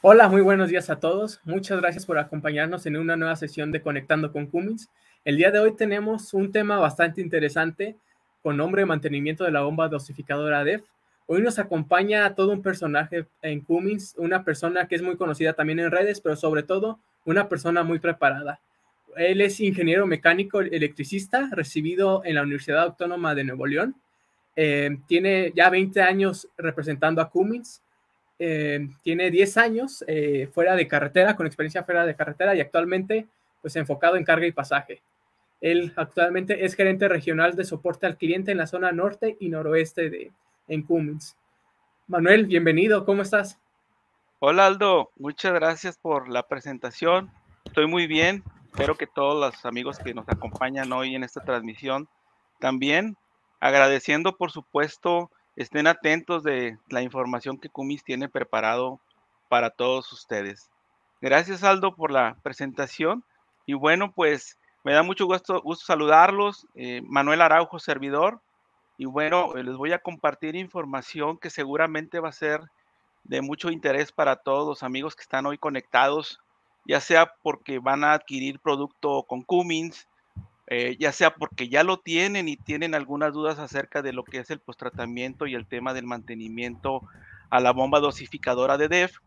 Hola, muy buenos días a todos. Muchas gracias por acompañarnos en una nueva sesión de Conectando con Cummins. El día de hoy tenemos un tema bastante interesante con nombre mantenimiento de la bomba dosificadora DEF. Hoy nos acompaña todo un personaje en Cummins, una persona que es muy conocida también en redes, pero sobre todo una persona muy preparada. Él es ingeniero mecánico electricista, recibido en la Universidad Autónoma de Nuevo León. Eh, tiene ya 20 años representando a Cummins. Eh, tiene 10 años eh, fuera de carretera, con experiencia fuera de carretera y actualmente pues enfocado en carga y pasaje. Él actualmente es gerente regional de soporte al cliente en la zona norte y noroeste de en Cummins. Manuel, bienvenido, ¿cómo estás? Hola Aldo, muchas gracias por la presentación. Estoy muy bien. Espero que todos los amigos que nos acompañan hoy en esta transmisión también. Agradeciendo, por supuesto, estén atentos de la información que Cumis tiene preparado para todos ustedes. Gracias, Aldo, por la presentación. Y bueno, pues me da mucho gusto, saludarlos. Eh, Manuel Araujo, servidor. Y bueno, eh, les voy a compartir información que seguramente va a ser de mucho interés para todos los amigos que están hoy conectados, ya sea porque van a adquirir producto con Cummins, eh, ya sea porque ya lo tienen y tienen algunas dudas acerca de lo que es el postratamiento y el tema del mantenimiento a la bomba dosificadora de DEF,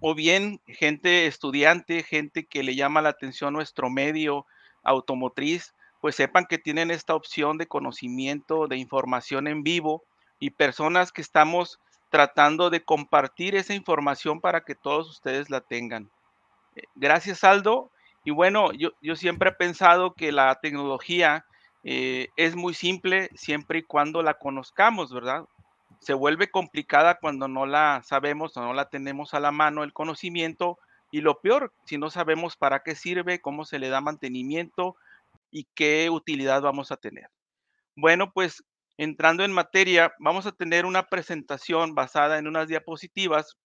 o bien gente estudiante, gente que le llama la atención nuestro medio automotriz, pues sepan que tienen esta opción de conocimiento, de información en vivo y personas que estamos tratando de compartir esa información para que todos ustedes la tengan. Eh, gracias, Aldo. Y bueno, yo, siempre he pensado que la tecnología eh, es muy simple siempre y cuando la conozcamos, ¿verdad? Se vuelve complicada cuando no la sabemos o no la tenemos a la mano el conocimiento y lo peor, si no sabemos para qué sirve, cómo se le da mantenimiento y qué utilidad vamos a tener. Bueno, pues entrando en materia, vamos a tener una presentación basada en unas diapositivas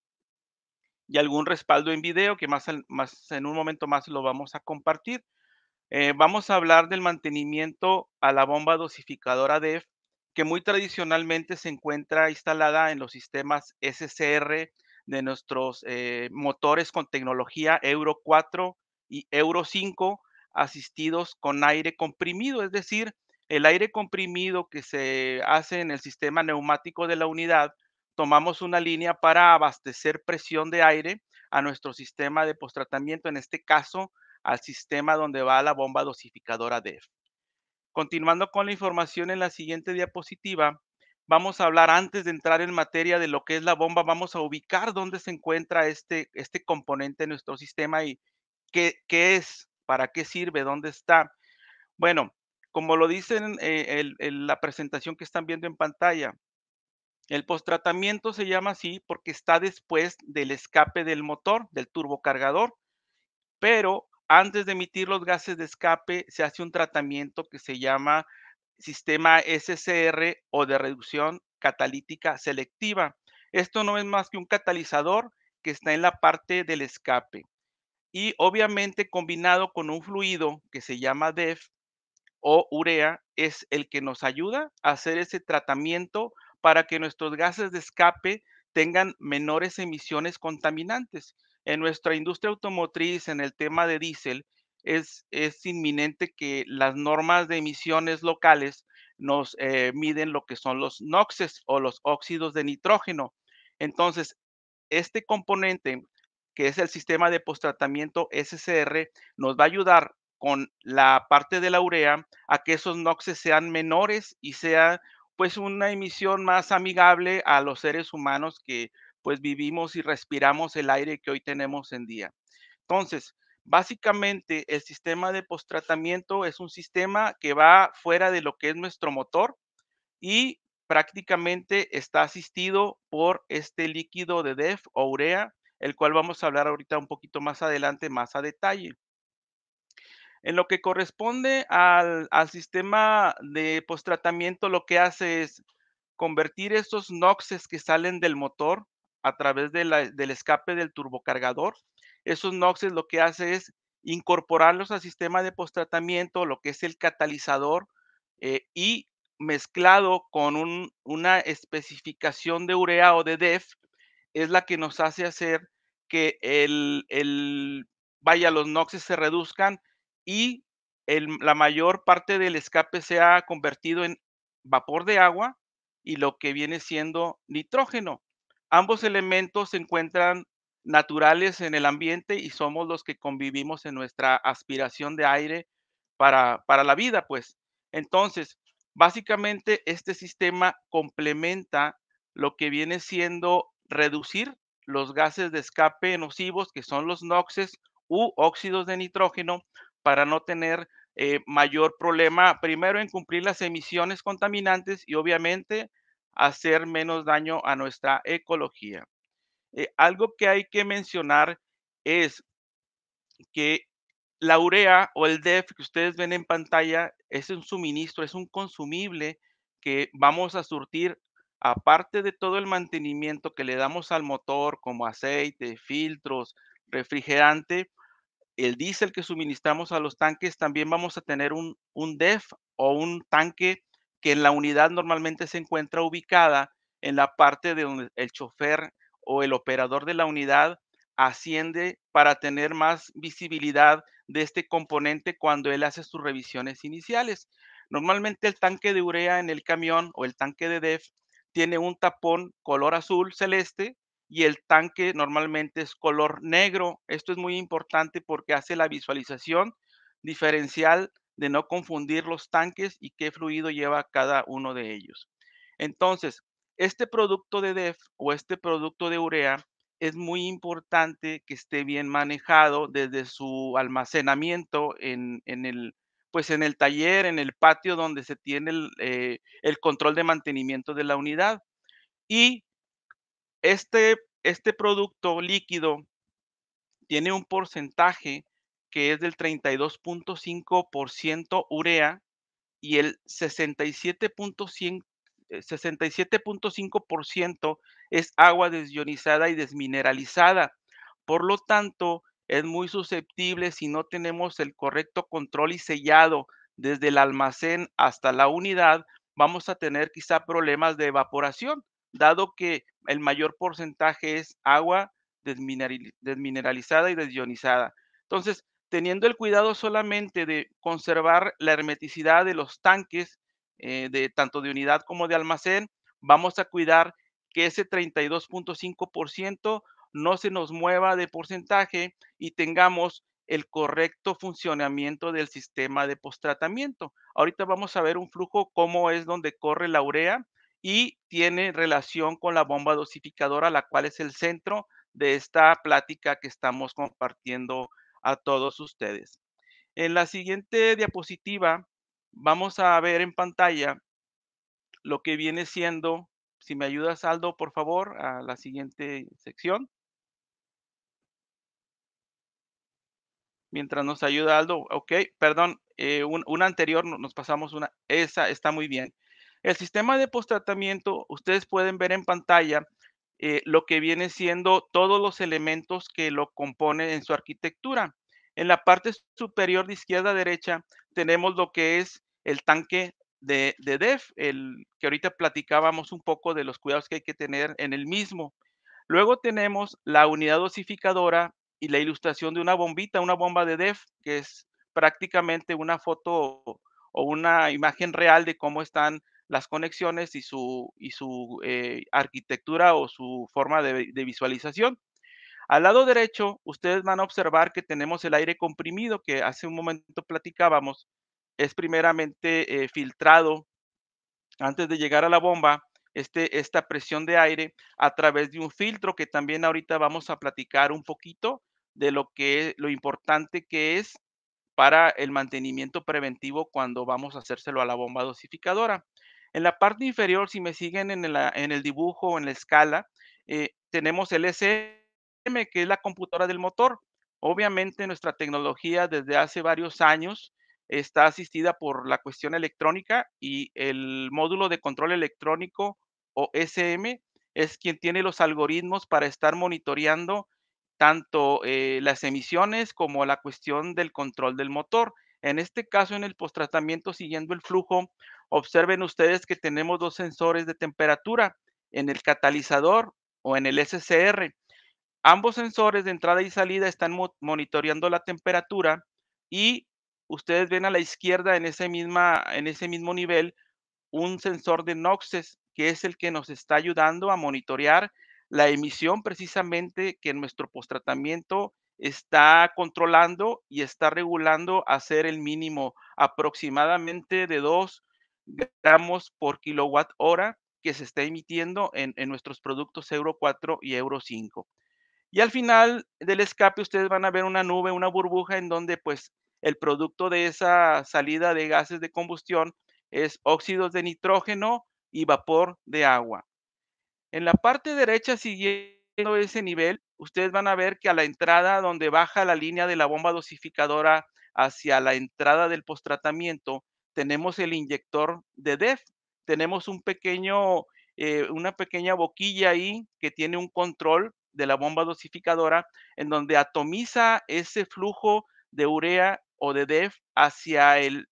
y algún respaldo en video que más, en un momento más lo vamos a compartir. Eh, vamos a hablar del mantenimiento a la bomba dosificadora DEF, que muy tradicionalmente se encuentra instalada en los sistemas SCR de nuestros eh, motores con tecnología Euro 4 y Euro 5 asistidos con aire comprimido, es decir, el aire comprimido que se hace en el sistema neumático de la unidad tomamos una línea para abastecer presión de aire a nuestro sistema de postratamiento, en este caso al sistema donde va la bomba dosificadora DEF. Continuando con la información en la siguiente diapositiva, vamos a hablar antes de entrar en materia de lo que es la bomba, vamos a ubicar dónde se encuentra este, este componente de nuestro sistema y qué, es, para qué sirve, dónde está. Bueno, como lo dicen en eh, la presentación que están viendo en pantalla, el posttratamiento se llama así porque está después del escape del motor, del turbocargador, pero antes de emitir los gases de escape se hace un tratamiento que se llama sistema SCR o de reducción catalítica selectiva. Esto no es más que un catalizador que está en la parte del escape. Y obviamente combinado con un fluido que se llama DEF o urea es el que nos ayuda a hacer ese tratamiento para que nuestros gases de escape tengan menores emisiones contaminantes. En nuestra industria automotriz, en el tema de diésel, es, es inminente que las normas de emisiones locales nos eh, miden lo que son los NOX o los óxidos de nitrógeno. Entonces, este componente, que es el sistema de postratamiento SCR, nos va a ayudar con la parte de la urea a que esos NOX sean menores y sea pues una emisión más amigable a los seres humanos que pues vivimos y respiramos el aire que hoy tenemos en día. Entonces, básicamente el sistema de postratamiento es un sistema que va fuera de lo que es nuestro motor y prácticamente está asistido por este líquido de DEF o urea, el cual vamos a hablar ahorita un poquito más adelante, más a detalle. En lo que corresponde al, sistema de postratamiento, lo que hace es convertir estos noxes que salen del motor a través del escape del turbocargador. Esos noxes lo que hace es incorporarlos al sistema de postratamiento, lo que es el catalizador, eh, y mezclado con una especificación de urea o de DEF, es la que nos hace hacer que el, vaya, los noxes se reduzcan y la mayor parte del escape se ha convertido en vapor de agua y lo que viene siendo nitrógeno. Ambos elementos se encuentran naturales en el ambiente y somos los que convivimos en nuestra aspiración de aire para, para la vida, pues. Entonces, básicamente este sistema complementa lo que viene siendo reducir los gases de escape nocivos, que son los NOxes u óxidos de nitrógeno, para no tener eh, mayor problema, primero en cumplir las emisiones contaminantes y obviamente hacer menos daño a nuestra ecología. Eh, algo que hay que mencionar es que la urea o el DEF que ustedes ven en pantalla es un suministro, es un consumible que vamos a surtir aparte de todo el mantenimiento que le damos al motor como aceite, filtros, refrigerante, el diésel que suministramos a los tanques, también vamos a tener un, DEF o un tanque que en la unidad normalmente se encuentra ubicada en la parte de donde el chofer o el operador de la unidad asciende para tener más visibilidad de este componente cuando él hace sus revisiones iniciales. Normalmente el tanque de urea en el camión o el tanque de DEF tiene un tapón color azul celeste y el tanque normalmente es color negro. Esto es muy importante porque hace la visualización diferencial de no confundir los tanques y qué fluido lleva cada uno de ellos. Entonces, este producto de DEF o este producto de urea es muy importante que esté bien manejado desde su almacenamiento en, el pues en el taller, en el patio donde se tiene el, eh, el control de mantenimiento de la unidad. Y este, este, producto líquido tiene un porcentaje que es del 32.5% urea y el 67.5% eh, es agua desionizada y desmineralizada. Por lo tanto, es muy susceptible si no tenemos el correcto control y sellado desde el almacén hasta la unidad, vamos a tener quizá problemas de evaporación dado que el mayor porcentaje es agua desmineralizada y desionizada. Entonces, teniendo el cuidado solamente de conservar la hermeticidad de los tanques, eh, de tanto de unidad como de almacén, vamos a cuidar que ese 32.5% no se nos mueva de porcentaje y tengamos el correcto funcionamiento del sistema de postratamiento. Ahorita vamos a ver un flujo, cómo es donde corre la urea y tiene relación con la bomba dosificadora, la cual es el centro de esta plática que estamos compartiendo a todos ustedes. En la siguiente diapositiva vamos a ver en pantalla lo que viene siendo, si me ayudas Aldo, por favor, a la siguiente sección. Mientras nos ayuda Aldo, ok, perdón, eh, un, una anterior nos pasamos una, esa está muy bien. El sistema de postratamiento, ustedes pueden ver en pantalla eh, lo que viene siendo todos los elementos que lo componen en su arquitectura. En la parte superior de izquierda a derecha tenemos lo que es el tanque de, de DEF, el que ahorita platicábamos un poco de los cuidados que hay que tener en el mismo. Luego tenemos la unidad dosificadora y la ilustración de una bombita, una bomba de DEF, que es prácticamente una foto o una imagen real de cómo están las conexiones y su, y su eh, arquitectura o su forma de, visualización. Al lado derecho, ustedes van a observar que tenemos el aire comprimido que hace un momento platicábamos. Es primeramente eh, filtrado antes de llegar a la bomba este, esta presión de aire a través de un filtro que también ahorita vamos a platicar un poquito de lo que lo importante que es para el mantenimiento preventivo cuando vamos a hacérselo a la bomba dosificadora. En la parte inferior, si me siguen en, el dibujo o en la escala, eh, tenemos el SM, que es la computadora del motor. Obviamente nuestra tecnología desde hace varios años está asistida por la cuestión electrónica y el módulo de control electrónico o SM es quien tiene los algoritmos para estar monitoreando tanto eh, las emisiones como la cuestión del control del motor. En este caso, en el postratamiento, siguiendo el flujo, observen ustedes que tenemos dos sensores de temperatura en el catalizador o en el SCR. Ambos sensores de entrada y salida están monitoreando la temperatura y ustedes ven a la izquierda en ese, misma, en ese mismo nivel un sensor de NOxes, que es el que nos está ayudando a monitorear la emisión precisamente que en nuestro postratamiento está controlando y está regulando hacer el mínimo aproximadamente de 2 gramos por kilowatt hora que se está emitiendo en, nuestros productos Euro 4 y Euro 5. Y al final del escape ustedes van a ver una nube, una burbuja en donde pues el producto de esa salida de gases de combustión es óxidos de nitrógeno y vapor de agua. En la parte derecha siguiente ese nivel, ustedes van a ver que a la entrada donde baja la línea de la bomba dosificadora hacia la entrada del postratamiento, tenemos el inyector de DEF. Tenemos un pequeño, eh, una pequeña boquilla ahí que tiene un control de la bomba dosificadora en donde atomiza ese flujo de urea o de DEF hacia el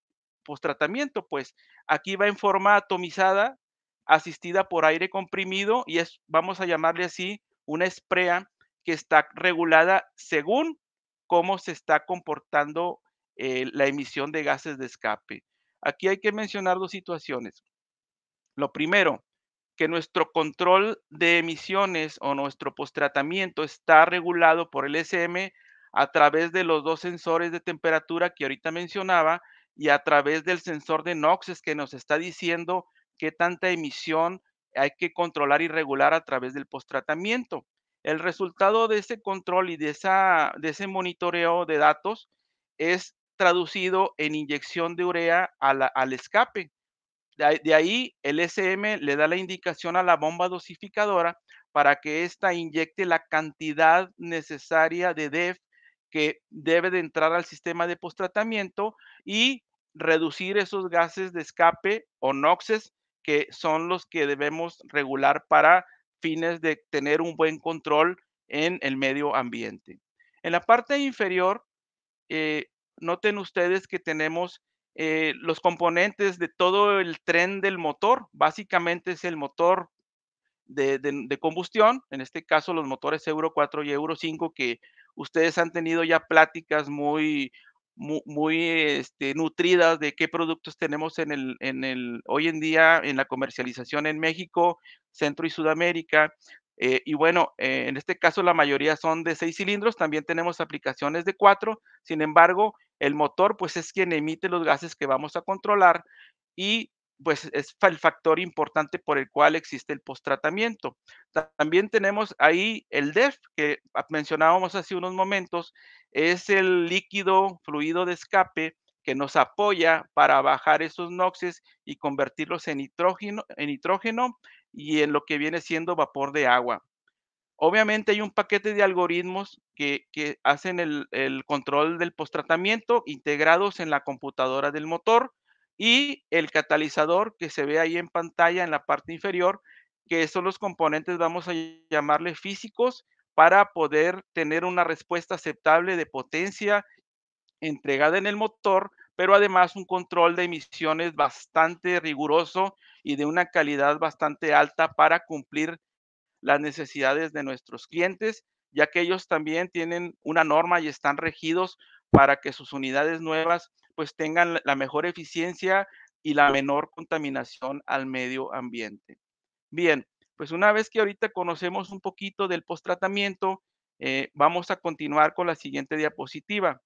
postratamiento. Pues aquí va en forma atomizada, asistida por aire comprimido y es, vamos a llamarle así, una esprea que está regulada según cómo se está comportando eh, la emisión de gases de escape. Aquí hay que mencionar dos situaciones. Lo primero, que nuestro control de emisiones o nuestro postratamiento está regulado por el SM a través de los dos sensores de temperatura que ahorita mencionaba y a través del sensor de NOx que nos está diciendo qué tanta emisión hay que controlar y regular a través del postratamiento. El resultado de ese control y de, ese monitoreo de datos es traducido en inyección de urea al escape. De, ahí el SM le da la indicación a la bomba dosificadora para que ésta inyecte la cantidad necesaria de DEF que debe de entrar al sistema de postratamiento y reducir esos gases de escape o noxes que son los que debemos regular para fines de tener un buen control en el medio ambiente. En la parte inferior, eh, noten ustedes que tenemos eh, los componentes de todo el tren del motor. Básicamente es el motor de, de, combustión, en este caso los motores Euro 4 y Euro 5, que ustedes han tenido ya pláticas muy muy, este, nutridas de qué productos tenemos en el, en el, hoy en día en la comercialización en México, Centro y Sudamérica. Eh, y bueno, eh, en este caso la mayoría son de seis cilindros, también tenemos aplicaciones de cuatro, sin embargo, el motor pues es quien emite los gases que vamos a controlar y pues es el factor importante por el cual existe el postratamiento. También tenemos ahí el DEF, que mencionábamos hace unos momentos, es el líquido fluido de escape que nos apoya para bajar esos nox y convertirlos en nitrógeno, en nitrógeno y en lo que viene siendo vapor de agua. Obviamente hay un paquete de algoritmos que, hacen el, el control del postratamiento integrados en la computadora del motor y el catalizador que se ve ahí en pantalla en la parte inferior, que son los componentes, vamos a llamarle físicos, para poder tener una respuesta aceptable de potencia entregada en el motor, pero además un control de emisiones bastante riguroso y de una calidad bastante alta para cumplir las necesidades de nuestros clientes, ya que ellos también tienen una norma y están regidos para que sus unidades nuevas pues tengan la mejor eficiencia y la menor contaminación al medio ambiente. Bien, pues una vez que ahorita conocemos un poquito del postratamiento, eh, vamos a continuar con la siguiente diapositiva.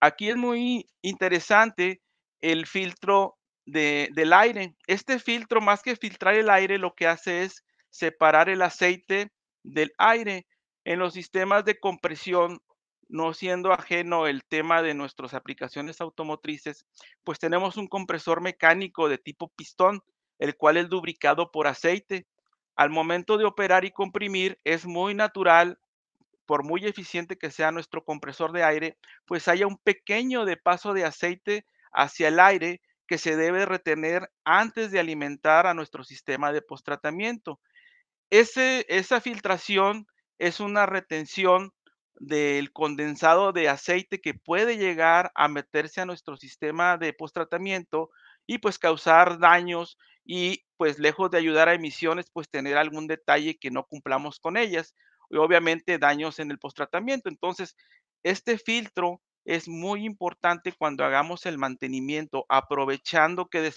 Aquí es muy interesante el filtro del aire. Este filtro, más que filtrar el aire, lo que hace es separar el aceite del aire en los sistemas de compresión, no siendo ajeno el tema de nuestras aplicaciones automotrices, pues tenemos un compresor mecánico de tipo pistón, el cual es lubricado por aceite. Al momento de operar y comprimir, es muy natural, por muy eficiente que sea nuestro compresor de aire, pues haya un pequeño de paso de aceite hacia el aire que se debe retener antes de alimentar a nuestro sistema de postratamiento. Ese, esa filtración es una retención del condensado de aceite que puede llegar a meterse a nuestro sistema de postratamiento y pues causar daños y pues lejos de ayudar a emisiones, pues tener algún detalle que no cumplamos con ellas y obviamente daños en el postratamiento. Entonces, este filtro es muy importante cuando hagamos el mantenimiento, aprovechando que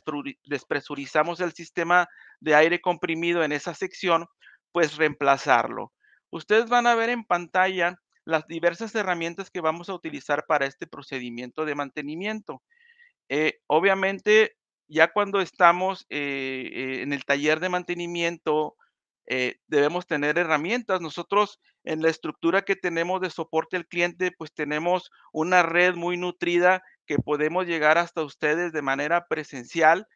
despresurizamos el sistema de aire comprimido en esa sección, pues reemplazarlo. Ustedes van a ver en pantalla las diversas herramientas que vamos a utilizar para este procedimiento de mantenimiento. Eh, obviamente, ya cuando estamos eh, eh, en el taller de mantenimiento, debemos tener herramientas. Nosotros en la estructura que tenemos de soporte al cliente, pues tenemos una red muy nutrida que podemos llegar hasta ustedes de manera presencial,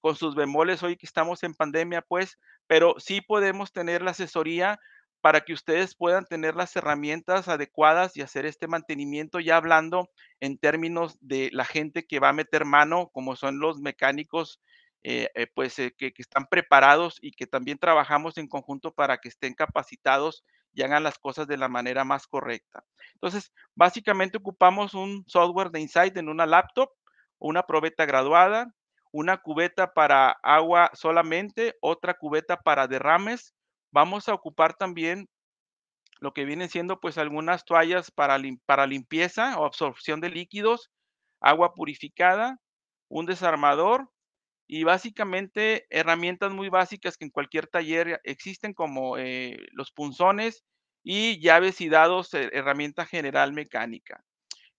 con sus bemoles hoy que estamos en pandemia, pues, pero sí podemos tener la asesoría para que ustedes puedan tener las herramientas adecuadas y hacer este mantenimiento ya hablando en términos de la gente que va a meter mano, como son los mecánicos, eh, eh, pues eh, que, que, están preparados y que también trabajamos en conjunto para que estén capacitados y hagan las cosas de la manera más correcta. Entonces, básicamente ocupamos un software de Insight en una laptop, una probeta graduada, una cubeta para agua solamente, otra cubeta para derrames, Vamos a ocupar también lo que vienen siendo pues algunas toallas para, para limpieza o absorción de líquidos, agua purificada, un desarmador y básicamente herramientas muy básicas que en cualquier taller existen como eh, los punzones y llaves y dados, eh, herramienta general mecánica.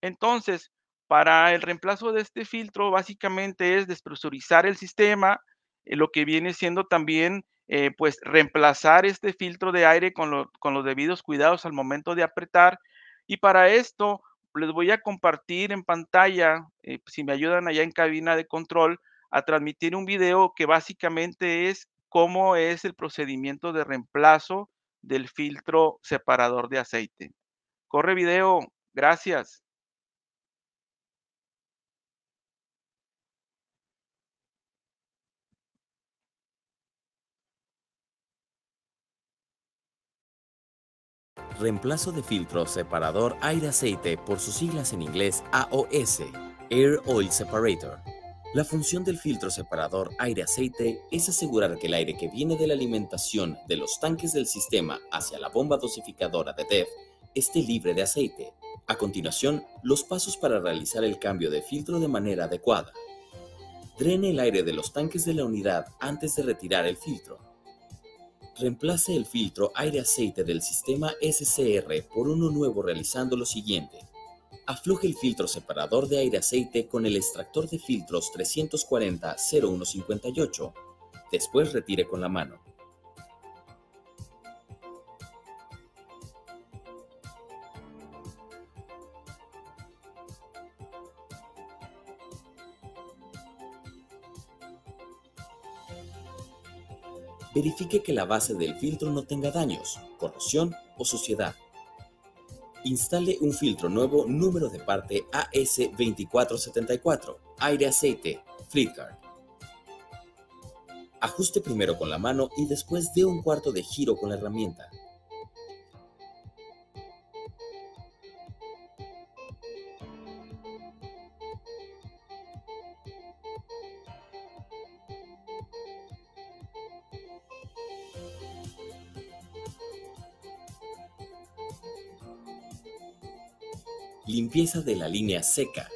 Entonces, para el reemplazo de este filtro, básicamente es despresurizar el sistema, eh, lo que viene siendo también eh, pues reemplazar este filtro de aire con, los debidos cuidados al momento de apretar. Y para esto les voy a compartir en pantalla, eh, si me ayudan allá en cabina de control, a transmitir un video que básicamente es cómo es el procedimiento de reemplazo del filtro separador de aceite. Corre video, gracias. reemplazo de filtro separador aire-aceite por sus siglas en inglés AOS, Air Oil Separator. La función del filtro separador aire-aceite es asegurar que el aire que viene de la alimentación de los tanques del sistema hacia la bomba dosificadora de DEF esté libre de aceite. A continuación, los pasos para realizar el cambio de filtro de manera adecuada. Drene el aire de los tanques de la unidad antes de retirar el filtro. Reemplace el filtro aire-aceite del sistema SCR por uno nuevo realizando lo siguiente. Afloje el filtro separador de aire-aceite con el extractor de filtros 340-0158. Después retire con la mano. verifique que la base del filtro no tenga daños, corrosión o suciedad. Instale un filtro nuevo número de parte AS2474, aire-aceite, Flipkart. Ajuste primero con la mano y después dé un cuarto de giro con la herramienta. Limpieza de la línea seca.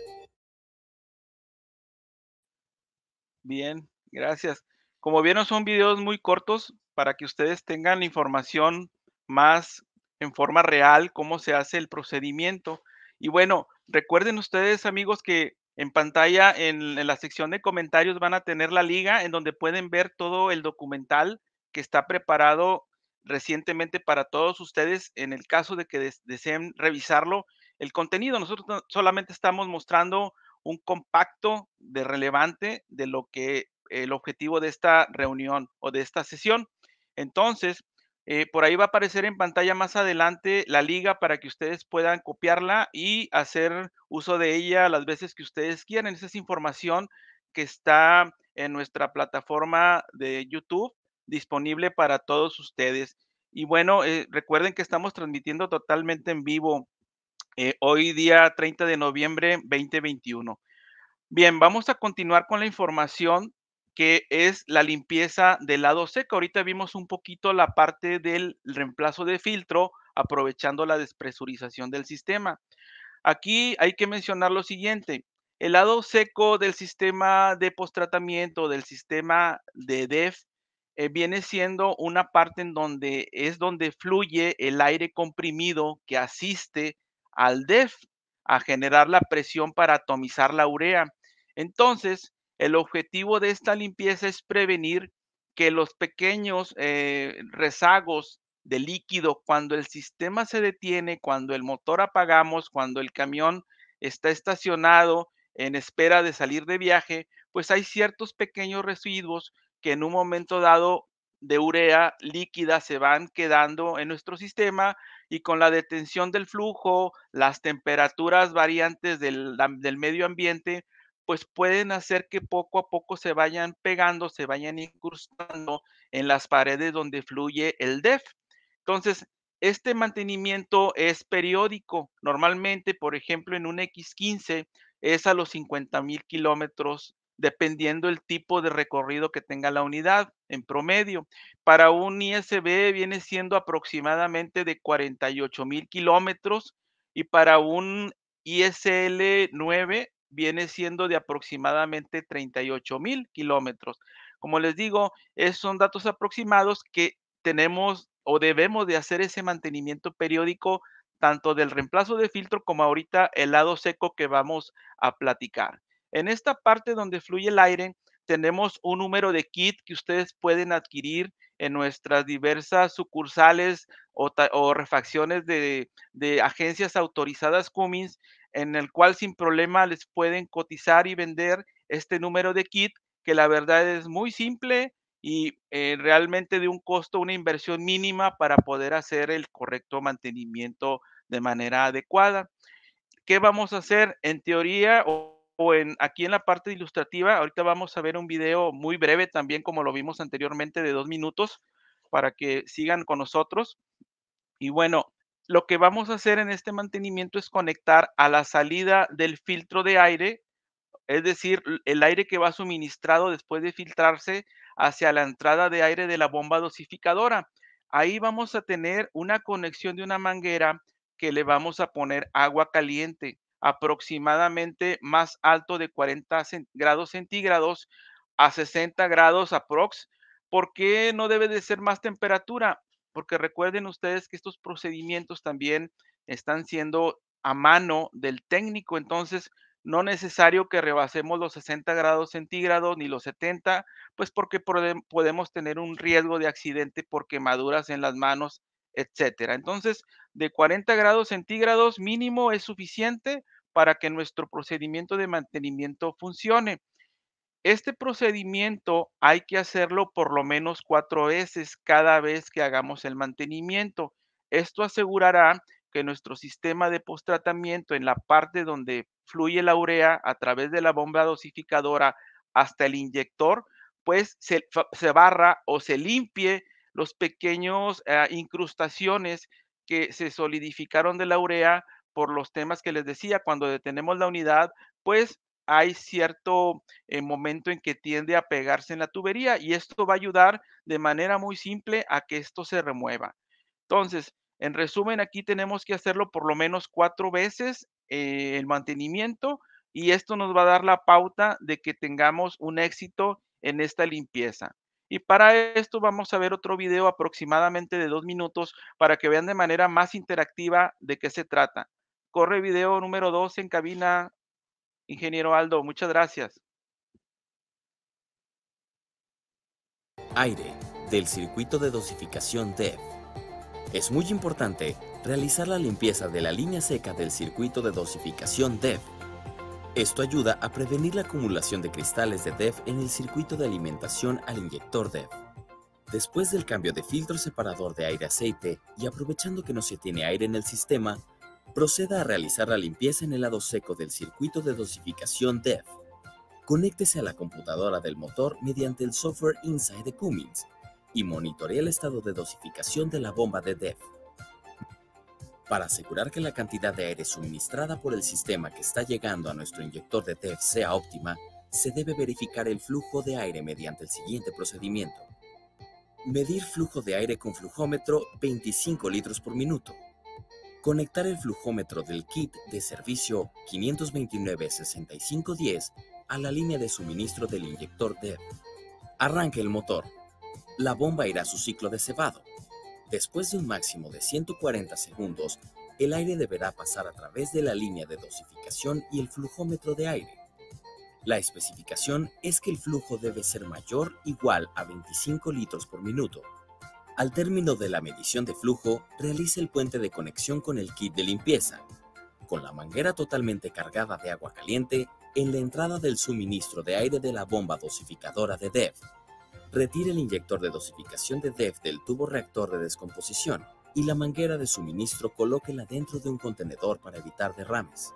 Bien, gracias. Como vieron, son videos muy cortos para que ustedes tengan información más en forma real, cómo se hace el procedimiento. Y bueno, recuerden ustedes, amigos, que en pantalla, en, la sección de comentarios, van a tener la liga en donde pueden ver todo el documental que está preparado recientemente para todos ustedes en el caso de que deseen revisarlo el contenido. Nosotros solamente estamos mostrando un compacto de relevante de lo que el objetivo de esta reunión o de esta sesión. Entonces, eh, por ahí va a aparecer en pantalla más adelante la liga para que ustedes puedan copiarla y hacer uso de ella las veces que ustedes quieran. Esa es información que está en nuestra plataforma de YouTube disponible para todos ustedes. Y bueno, eh, recuerden que estamos transmitiendo totalmente en vivo eh, hoy día 30 de noviembre 2021. Bien, vamos a continuar con la información que es la limpieza del lado seco. Ahorita vimos un poquito la parte del reemplazo de filtro, aprovechando la despresurización del sistema. Aquí hay que mencionar lo siguiente. El lado seco del sistema de postratamiento, del sistema de DEF, eh, viene siendo una parte en donde es donde fluye el aire comprimido que asiste al DEF a generar la presión para atomizar la urea. Entonces, el objetivo de esta limpieza es prevenir que los pequeños eh, rezagos de líquido, cuando el sistema se detiene, cuando el motor apagamos, cuando el camión está estacionado en espera de salir de viaje, pues hay ciertos pequeños residuos que en un momento dado de urea líquida se van quedando en nuestro sistema y con la detención del flujo, las temperaturas variantes del, medio ambiente, pues pueden hacer que poco a poco se vayan pegando, se vayan incrustando en las paredes donde fluye el DEF. Entonces, este mantenimiento es periódico. Normalmente, por ejemplo, en un X15 es a los 50 mil kilómetros dependiendo el tipo de recorrido que tenga la unidad en promedio. Para un ISB viene siendo aproximadamente de 48 mil kilómetros y para un ISL 9 viene siendo de aproximadamente 38 mil kilómetros. Como les digo, son datos aproximados que tenemos o debemos de hacer ese mantenimiento periódico tanto del reemplazo de filtro como ahorita el lado seco que vamos a platicar. En esta parte donde fluye el aire, tenemos un número de kit que ustedes pueden adquirir en nuestras diversas sucursales o, refacciones de, agencias autorizadas Cummins, en el cual sin problema les pueden cotizar y vender este número de kit, que la verdad es muy simple y eh, realmente de un costo, una inversión mínima para poder hacer el correcto mantenimiento de manera adecuada. ¿Qué vamos a hacer? En teoría, en, aquí en la parte ilustrativa, ahorita vamos a ver un video muy breve también, como lo vimos anteriormente, de dos minutos, para que sigan con nosotros. Y bueno, lo que vamos a hacer en este mantenimiento es conectar a la salida del filtro de aire, es decir, el aire que va suministrado después de filtrarse hacia la entrada de aire de la bomba dosificadora. Ahí vamos a tener una conexión de una manguera que le vamos a poner agua caliente aproximadamente más alto de 40 grados centígrados a 60 grados aprox. ¿Por qué no debe de ser más temperatura? Porque recuerden ustedes que estos procedimientos también están siendo a mano del técnico, entonces no necesario que rebasemos los 60 grados centígrados ni los 70, pues porque podemos tener un riesgo de accidente por quemaduras en las manos etcétera. Entonces, de 40 grados centígrados mínimo es suficiente para que nuestro procedimiento de mantenimiento funcione. Este procedimiento hay que hacerlo por lo menos cuatro veces cada vez que hagamos el mantenimiento. Esto asegurará que nuestro sistema de postratamiento en la parte donde fluye la urea a través de la bomba dosificadora hasta el inyector, pues se, se barra o se limpie los pequeños ah, incrustaciones que se solidificaron de la urea por los temas que les decía, cuando detenemos la unidad, pues hay cierto eh, momento en que tiende a pegarse en la tubería y esto va a ayudar de manera muy simple a que esto se remueva. Entonces, en resumen, aquí tenemos que hacerlo por lo menos cuatro veces eh, el mantenimiento y esto nos va a dar la pauta de que tengamos un éxito en esta limpieza. Y para esto vamos a ver otro video aproximadamente de dos minutos para que vean de manera más interactiva de qué se trata. Corre video número 2 en cabina, ingeniero Aldo. Muchas gracias. Aire del circuito de dosificación DEV. Es muy importante realizar la limpieza de la línea seca del circuito de dosificación DEF esto ayuda a prevenir la acumulación de cristales de DEF en el circuito de alimentación al inyector DEF. Después del cambio de filtro separador de aire-aceite y aprovechando que no se tiene aire en el sistema, proceda a realizar la limpieza en el lado seco del circuito de dosificación DEF. Conéctese a la computadora del motor mediante el software Inside de Cummins y monitoree el estado de dosificación de la bomba de DEF. Para asegurar que la cantidad de aire suministrada por el sistema que está llegando a nuestro inyector de TEF sea óptima, se debe verificar el flujo de aire mediante el siguiente procedimiento. Medir flujo de aire con flujómetro 25 litros por minuto. Conectar el flujómetro del kit de servicio 529-6510 a la línea de suministro del inyector DEV. Arranque el motor. La bomba irá a su ciclo de cebado. Después de un máximo de 140 segundos, el aire deberá pasar a través de la línea de dosificación y el flujómetro de aire. La especificación es que el flujo debe ser mayor igual a 25 litros por minuto. Al término de la medición de flujo, realice el puente de conexión con el kit de limpieza, con la manguera totalmente cargada de agua caliente en la entrada del suministro de aire de la bomba dosificadora de Dev. Retire el inyector de dosificación de DEF del tubo reactor de descomposición y la manguera de suministro colóquela dentro de un contenedor para evitar derrames.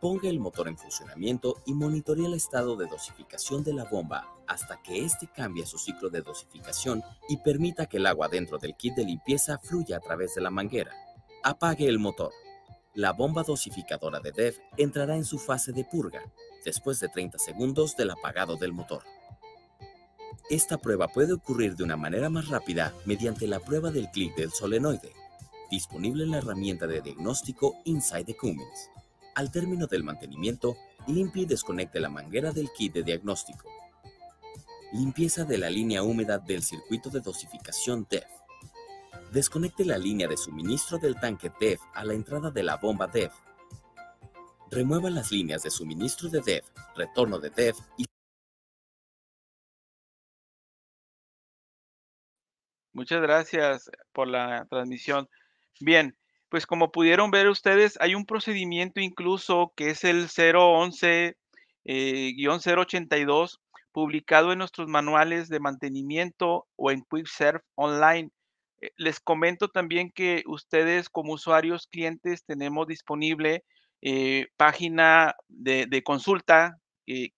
Ponga el motor en funcionamiento y monitoree el estado de dosificación de la bomba hasta que éste cambie su ciclo de dosificación y permita que el agua dentro del kit de limpieza fluya a través de la manguera. Apague el motor. La bomba dosificadora de DEV entrará en su fase de purga después de 30 segundos del apagado del motor. Esta prueba puede ocurrir de una manera más rápida mediante la prueba del clic del solenoide, disponible en la herramienta de diagnóstico Inside the Cummins. Al término del mantenimiento, limpie y desconecte la manguera del kit de diagnóstico. Limpieza de la línea húmeda del circuito de dosificación DEF. Desconecte la línea de suministro del tanque DEF a la entrada de la bomba DEF. Remueva las líneas de suministro de DEF, retorno de DEF y Muchas gracias por la transmisión. Bien, pues como pudieron ver ustedes, hay un procedimiento incluso que es el 011-082 eh, publicado en nuestros manuales de mantenimiento o en QuickServe Online. Eh, les comento también que ustedes como usuarios clientes tenemos disponible eh, página de, consulta que,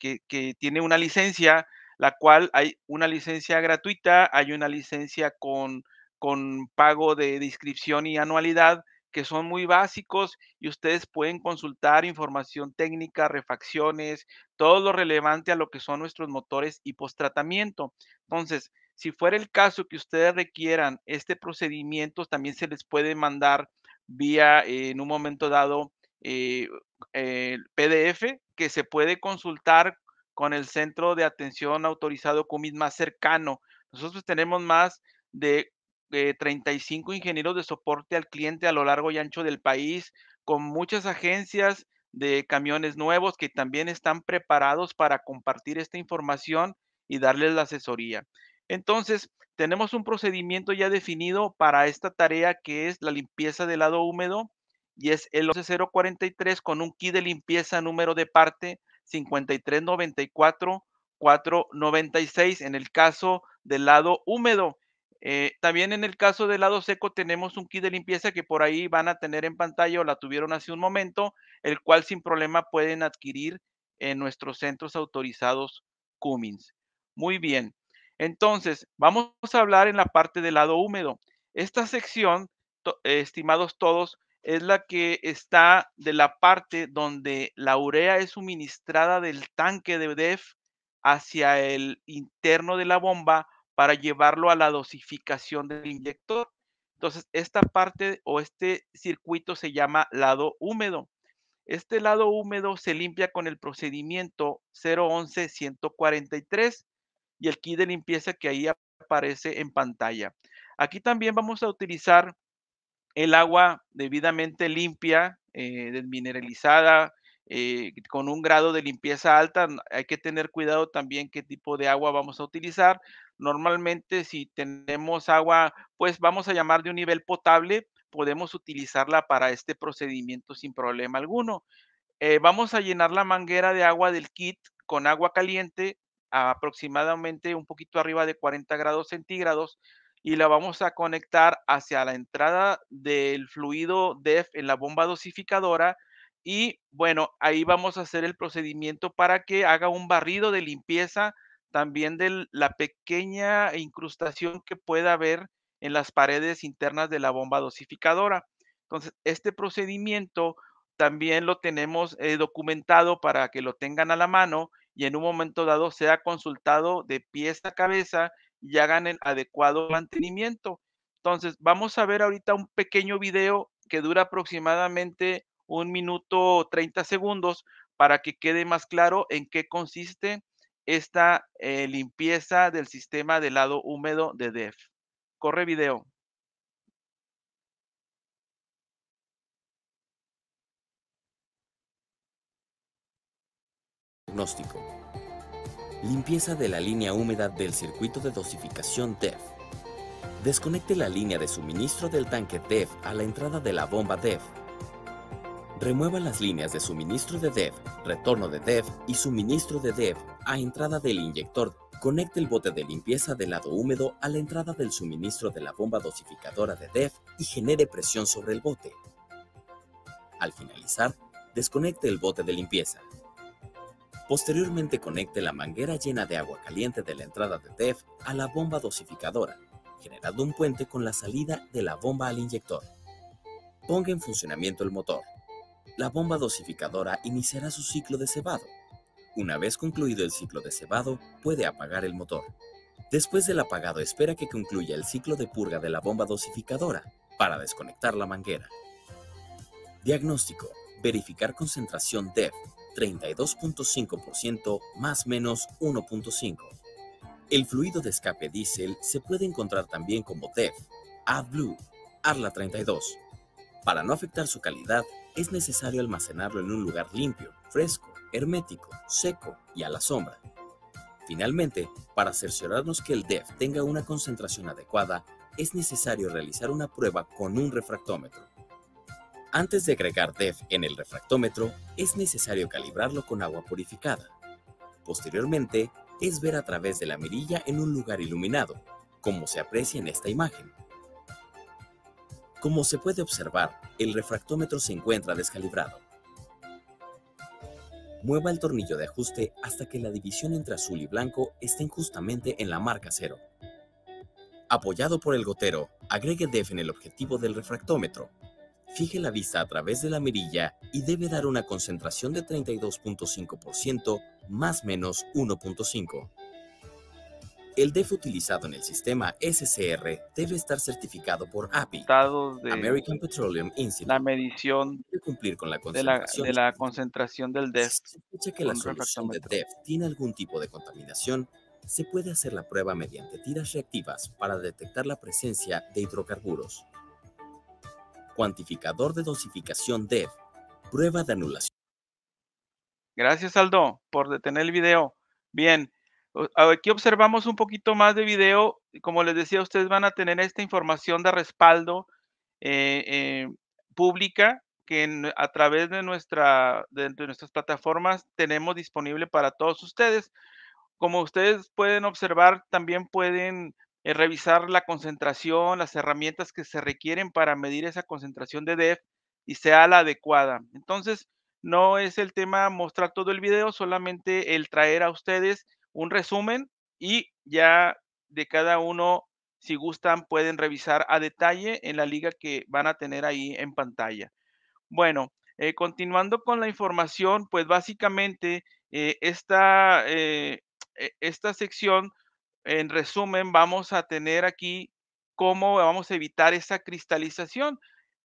tiene una licencia la cual hay una licencia gratuita, hay una licencia con, con pago de, inscripción y anualidad, que son muy básicos y ustedes pueden consultar información técnica, refacciones, todo lo relevante a lo que son nuestros motores y postratamiento. Entonces, si fuera el caso que ustedes requieran este procedimiento, también se les puede mandar vía eh, en un momento dado eh, el PDF que se puede consultar con el centro de atención autorizado CUMIS más cercano. Nosotros tenemos más de 35 eh, ingenieros de soporte al cliente a lo largo y ancho del país, con muchas agencias de camiones nuevos que también están preparados para compartir esta información y darles la asesoría. Entonces, tenemos un procedimiento ya definido para esta tarea que es la limpieza del lado húmedo y es el 11043 con un kit de limpieza número de parte 5394 496 en el caso del lado húmedo. Eh, también en el caso del lado seco tenemos un kit de limpieza que por ahí van a tener en pantalla o la tuvieron hace un momento, el cual sin problema pueden adquirir en nuestros centros autorizados Cummins. Muy bien. Entonces, vamos a hablar en la parte del lado húmedo. Esta sección, estimados todos, es la que está de la parte donde la urea es suministrada del tanque de DEF hacia el interno de la bomba para llevarlo a la dosificación del inyector. Entonces, esta parte o este circuito se llama lado húmedo. Este lado húmedo se limpia con el procedimiento 011-143 y el kit de limpieza que ahí aparece en pantalla. Aquí también vamos a utilizar el agua debidamente limpia, eh, desmineralizada, eh, con un grado de limpieza alta. Hay que tener cuidado también qué tipo de agua vamos a utilizar. Normalmente si tenemos agua, pues vamos a llamar de un nivel potable, podemos utilizarla para este procedimiento sin problema alguno. Eh, vamos a llenar la manguera de agua del kit con agua caliente, aproximadamente un poquito arriba de 40 grados centígrados y la vamos a conectar hacia la entrada del fluido DEF en la bomba dosificadora y bueno, ahí vamos a hacer el procedimiento para que haga un barrido de limpieza también de la pequeña incrustación que pueda haber en las paredes internas de la bomba dosificadora. Entonces, este procedimiento también lo tenemos eh, documentado para que lo tengan a la mano y en un momento dado sea consultado de pies a cabeza y hagan el adecuado mantenimiento. Entonces, vamos a ver ahorita un pequeño video que dura aproximadamente un minuto o 30 segundos para que quede más claro en qué consiste esta eh, limpieza del sistema de lado húmedo de DEF. Corre video. Diagnóstico Limpieza de la línea húmeda del circuito de dosificación DEF. Desconecte la línea de suministro del tanque DEF a la entrada de la bomba DEF. Remueva las líneas de suministro de DEF, retorno de DEF y suministro de DEF a entrada del inyector. Conecte el bote de limpieza del lado húmedo a la entrada del suministro de la bomba dosificadora de DEF y genere presión sobre el bote. Al finalizar, desconecte el bote de limpieza. Posteriormente conecte la manguera llena de agua caliente de la entrada de DEF a la bomba dosificadora, generando un puente con la salida de la bomba al inyector. Ponga en funcionamiento el motor. La bomba dosificadora iniciará su ciclo de cebado. Una vez concluido el ciclo de cebado, puede apagar el motor. Después del apagado espera que concluya el ciclo de purga de la bomba dosificadora para desconectar la manguera. Diagnóstico. Verificar concentración DEF 32.5% más menos 1.5. El fluido de escape diésel se puede encontrar también como DEF, AdBlue, ARLA 32. Para no afectar su calidad, es necesario almacenarlo en un lugar limpio, fresco, hermético, seco y a la sombra. Finalmente, para cerciorarnos que el DEF tenga una concentración adecuada, es necesario realizar una prueba con un refractómetro. Antes de agregar DEF en el refractómetro, es necesario calibrarlo con agua purificada. Posteriormente, es ver a través de la mirilla en un lugar iluminado, como se aprecia en esta imagen. Como se puede observar, el refractómetro se encuentra descalibrado. Mueva el tornillo de ajuste hasta que la división entre azul y blanco estén justamente en la marca cero. Apoyado por el gotero, agregue DEF en el objetivo del refractómetro Fije la vista a través de la mirilla y debe dar una concentración de 32.5% más menos 1.5. El DEF utilizado en el sistema SCR debe estar certificado por API, de American Petroleum Institute. La medición debe cumplir con la concentración de la, concentración del DEF. Si se escucha que la solución de DEF tiene algún tipo de contaminación, se puede hacer la prueba mediante tiras reactivas para detectar la presencia de hidrocarburos. Cuantificador de dosificación DEV. Prueba de anulación. Gracias, Aldo, por detener el video. Bien, aquí observamos un poquito más de video. Como les decía, ustedes van a tener esta información de respaldo eh, eh, pública que a través de, nuestra, de nuestras plataformas tenemos disponible para todos ustedes. Como ustedes pueden observar, también pueden eh, revisar la concentración, las herramientas que se requieren para medir esa concentración de DEF y sea la adecuada. Entonces, no es el tema mostrar todo el video, solamente el traer a ustedes un resumen y ya de cada uno, si gustan, pueden revisar a detalle en la liga que van a tener ahí en pantalla. Bueno, eh, continuando con la información, pues básicamente eh, esta, e, esta sección en resumen, vamos a tener aquí cómo vamos a evitar esa cristalización.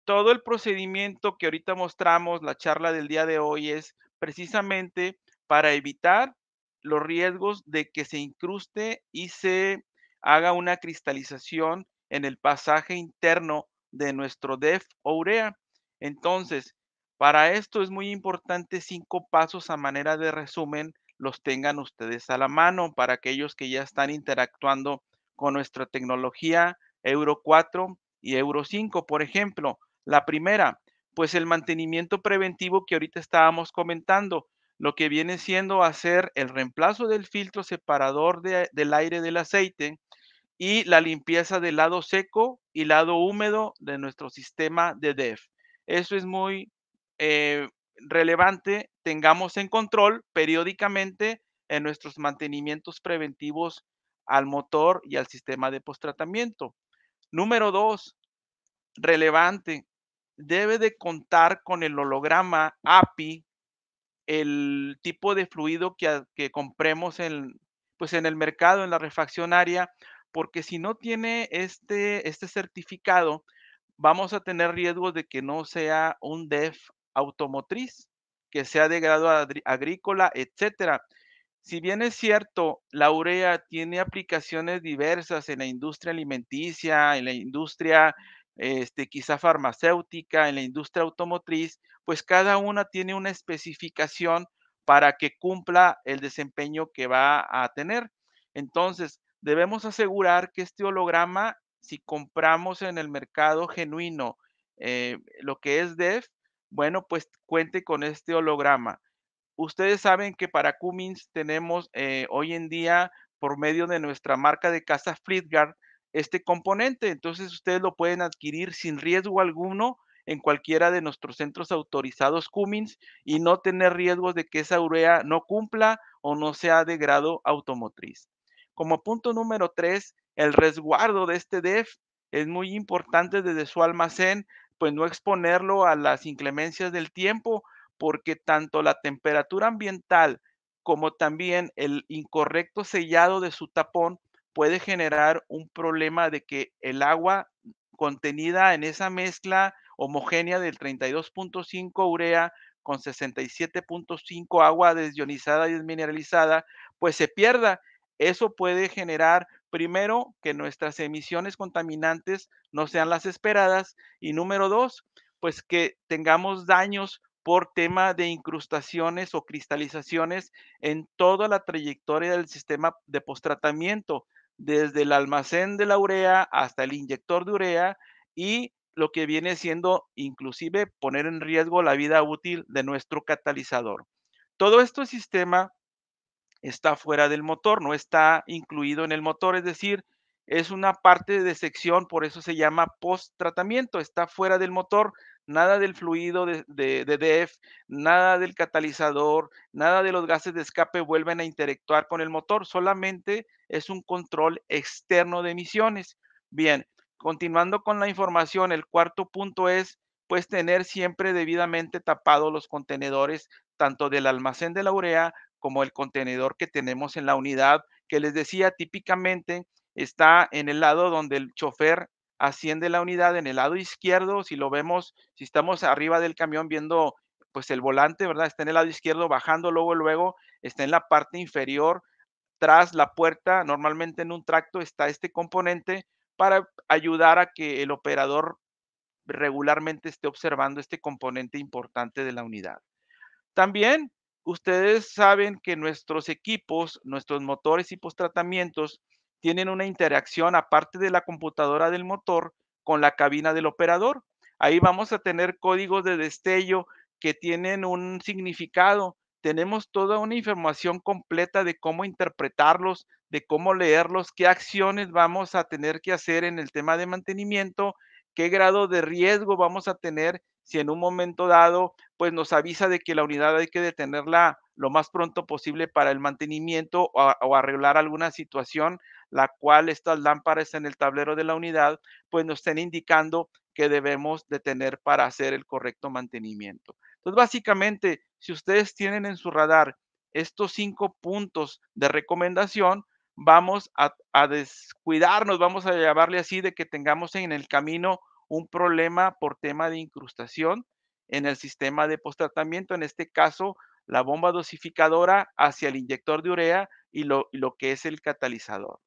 Todo el procedimiento que ahorita mostramos, la charla del día de hoy, es precisamente para evitar los riesgos de que se incruste y se haga una cristalización en el pasaje interno de nuestro DEF o urea. Entonces, para esto es muy importante cinco pasos a manera de resumen los tengan ustedes a la mano para aquellos que ya están interactuando con nuestra tecnología Euro 4 y Euro 5, por ejemplo. La primera, pues el mantenimiento preventivo que ahorita estábamos comentando, lo que viene siendo hacer el reemplazo del filtro separador del aire del aceite y la limpieza del lado seco y lado húmedo de nuestro sistema de DEF. Eso es muy eh, relevante tengamos en control periódicamente en nuestros mantenimientos preventivos al motor y al sistema de postratamiento. Número dos, relevante, debe de contar con el holograma API, el tipo de fluido que, que compremos en, pues en el mercado, en la refaccionaria, porque si no tiene este, este certificado, vamos a tener riesgo de que no sea un DEF automotriz que sea de grado agrícola, etcétera. Si bien es cierto, la urea tiene aplicaciones diversas en la industria alimenticia, en la industria este, quizá farmacéutica, en la industria automotriz, pues cada una tiene una especificación para que cumpla el desempeño que va a tener. Entonces, debemos asegurar que este holograma, si compramos en el mercado genuino eh, lo que es DEF, bueno, pues cuente con este holograma. Ustedes saben que para Cummins tenemos eh, hoy en día, por medio de nuestra marca de casa FleetGuard este componente. Entonces ustedes lo pueden adquirir sin riesgo alguno en cualquiera de nuestros centros autorizados Cummins y no tener riesgos de que esa urea no cumpla o no sea de grado automotriz. Como punto número tres, el resguardo de este DEF es muy importante desde su almacén pues no exponerlo a las inclemencias del tiempo, porque tanto la temperatura ambiental como también el incorrecto sellado de su tapón puede generar un problema de que el agua contenida en esa mezcla homogénea del 32.5 urea con 67.5 agua desionizada y desmineralizada, pues se pierda. Eso puede generar primero, que nuestras emisiones contaminantes no sean las esperadas y número dos, pues que tengamos daños por tema de incrustaciones o cristalizaciones en toda la trayectoria del sistema de postratamiento, desde el almacén de la urea hasta el inyector de urea y lo que viene siendo inclusive poner en riesgo la vida útil de nuestro catalizador. Todo este sistema está fuera del motor, no está incluido en el motor, es decir, es una parte de sección, por eso se llama post-tratamiento, está fuera del motor, nada del fluido de, de, DEF, nada del catalizador, nada de los gases de escape vuelven a interactuar con el motor, solamente es un control externo de emisiones. Bien, continuando con la información, el cuarto punto es pues tener siempre debidamente tapados los contenedores tanto del almacén de la urea como el contenedor que tenemos en la unidad, que les decía, típicamente está en el lado donde el chofer asciende la unidad, en el lado izquierdo, si lo vemos, si estamos arriba del camión viendo pues el volante, ¿verdad? Está en el lado izquierdo, bajando luego, luego, está en la parte inferior, tras la puerta, normalmente en un tracto está este componente para ayudar a que el operador regularmente esté observando este componente importante de la unidad. También ustedes saben que nuestros equipos, nuestros motores y postratamientos tienen una interacción aparte de la computadora del motor con la cabina del operador. Ahí vamos a tener códigos de destello que tienen un significado. Tenemos toda una información completa de cómo interpretarlos, de cómo leerlos, qué acciones vamos a tener que hacer en el tema de mantenimiento, qué grado de riesgo vamos a tener si en un momento dado, pues nos avisa de que la unidad hay que detenerla lo más pronto posible para el mantenimiento o, arreglar alguna situación, la cual estas lámparas en el tablero de la unidad, pues nos estén indicando que debemos detener para hacer el correcto mantenimiento. Entonces, básicamente, si ustedes tienen en su radar estos cinco puntos de recomendación, vamos a, descuidarnos, vamos a llevarle así, de que tengamos en el camino un problema por tema de incrustación en el sistema de postratamiento, en este caso la bomba dosificadora hacia el inyector de urea y lo, que es el catalizador.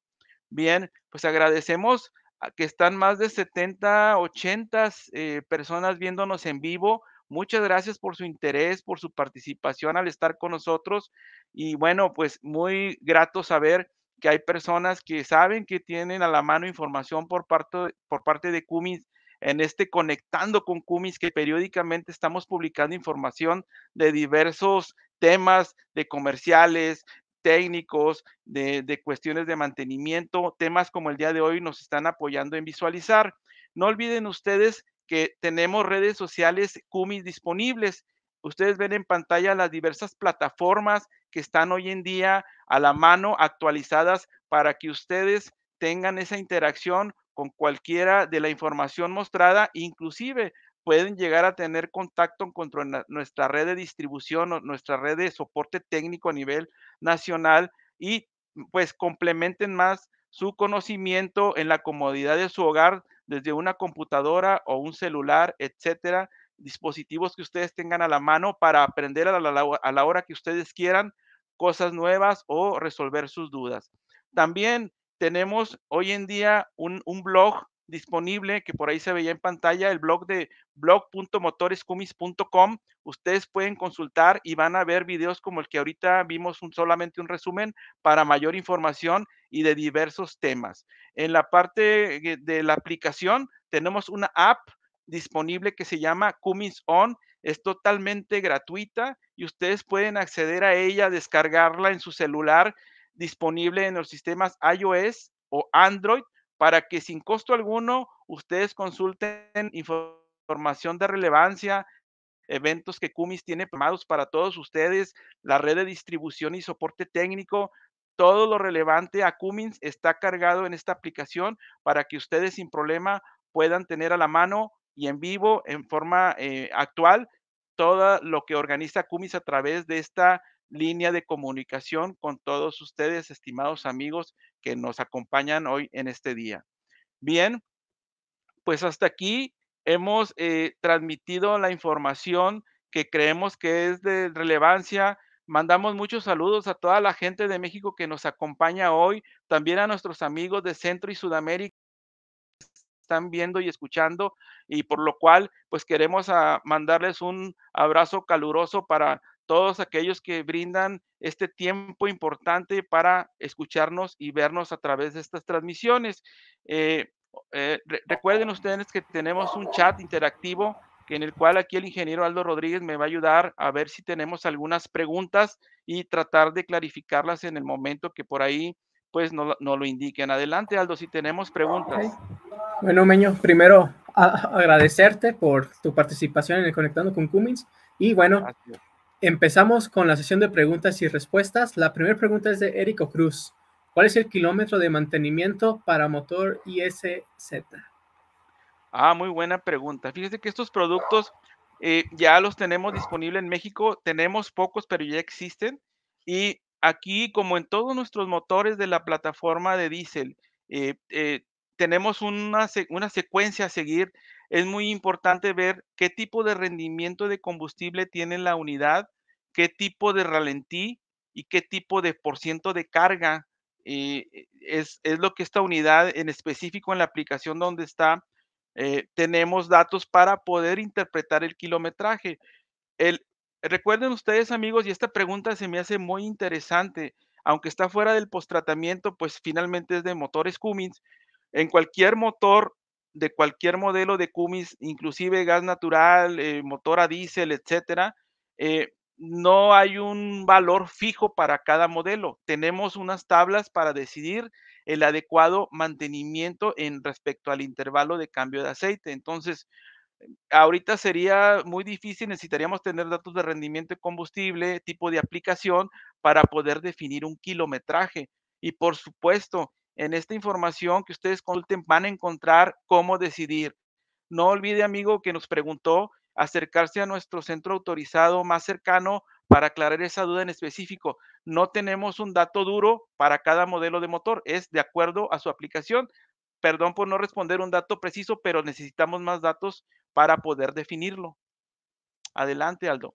Bien, pues agradecemos que están más de 70, 80 eh, personas viéndonos en vivo. Muchas gracias por su interés, por su participación al estar con nosotros. Y bueno, pues muy grato saber que hay personas que saben que tienen a la mano información por parte, por parte de Cummins en este Conectando con Cumis, que periódicamente estamos publicando información de diversos temas, de comerciales, técnicos, de, de, cuestiones de mantenimiento, temas como el día de hoy nos están apoyando en visualizar. No olviden ustedes que tenemos redes sociales Cumis disponibles. Ustedes ven en pantalla las diversas plataformas que están hoy en día a la mano actualizadas para que ustedes tengan esa interacción con cualquiera de la información mostrada, inclusive pueden llegar a tener contacto con nuestra red de distribución o nuestra red de soporte técnico a nivel nacional y pues complementen más su conocimiento en la comodidad de su hogar desde una computadora o un celular, etcétera, dispositivos que ustedes tengan a la mano para aprender a la hora que ustedes quieran cosas nuevas o resolver sus dudas. También tenemos hoy en día un, blog disponible que por ahí se veía en pantalla, el blog de blog.motorescumis.com. Ustedes pueden consultar y van a ver videos como el que ahorita vimos un, solamente un resumen para mayor información y de diversos temas. En la parte eh, de la aplicación tenemos una app disponible que se llama Cumis On. Es totalmente gratuita y ustedes pueden acceder a ella, descargarla en su celular disponible en los sistemas iOS o Android para que sin costo alguno ustedes consulten información de relevancia, eventos que Cumis tiene programados para todos ustedes, la red de distribución y soporte técnico, todo lo relevante a Cummins está cargado en esta aplicación para que ustedes sin problema puedan tener a la mano y en vivo, en forma eh, actual, todo lo que organiza Cummins a través de esta línea de comunicación con todos ustedes, estimados amigos que nos acompañan hoy en este día. Bien, pues hasta aquí hemos eh, transmitido la información que creemos que es de relevancia. Mandamos muchos saludos a toda la gente de México que nos acompaña hoy, también a nuestros amigos de Centro y Sudamérica que están viendo y escuchando y por lo cual pues queremos ah, mandarles un abrazo caluroso para todos aquellos que brindan este tiempo importante para escucharnos y vernos a través de estas transmisiones. Eh, eh, recuerden ustedes que tenemos un chat interactivo en el cual aquí el ingeniero Aldo Rodríguez me va a ayudar a ver si tenemos algunas preguntas y tratar de clarificarlas en el momento que por ahí pues no, lo indiquen. Adelante, Aldo, si tenemos preguntas. Bueno, Meño, primero agradecerte por tu participación en el Conectando con Cummins y bueno, Empezamos con la sesión de preguntas y respuestas. La primera pregunta es de Érico Cruz. ¿Cuál es el kilómetro de mantenimiento para motor ISZ? Ah, muy buena pregunta. Fíjese que estos productos eh, ya los tenemos disponibles en México. Tenemos pocos, pero ya existen. Y aquí, como en todos nuestros motores de la plataforma de diésel, eh, eh, tenemos una, una secuencia a seguir. Es muy importante ver qué tipo de rendimiento de combustible tiene la unidad qué tipo de ralentí y qué tipo de por ciento de carga eh, e, es, es, lo que esta unidad en específico en la aplicación donde está, eh, tenemos datos para poder interpretar el kilometraje. El, recuerden ustedes amigos, y esta pregunta se me hace muy interesante, aunque está fuera del postratamiento, pues finalmente es de motores Cummins. En cualquier motor de cualquier modelo de Cummins, inclusive gas natural, eh, motor a diésel, etcétera, eh, no hay un valor fijo para cada modelo. Tenemos unas tablas para decidir el adecuado mantenimiento en respecto al intervalo de cambio de aceite. Entonces, ahorita sería muy difícil, necesitaríamos tener datos de rendimiento de combustible, tipo de aplicación, para poder definir un kilometraje. Y por supuesto, en esta información que ustedes consulten van a encontrar cómo decidir. No olvide, amigo, que nos preguntó acercarse a nuestro centro autorizado más cercano para aclarar esa duda en específico. No tenemos un dato duro para cada modelo de motor, es de acuerdo a su aplicación. Perdón por no responder un dato preciso, pero necesitamos más datos para poder definirlo. Adelante, Aldo.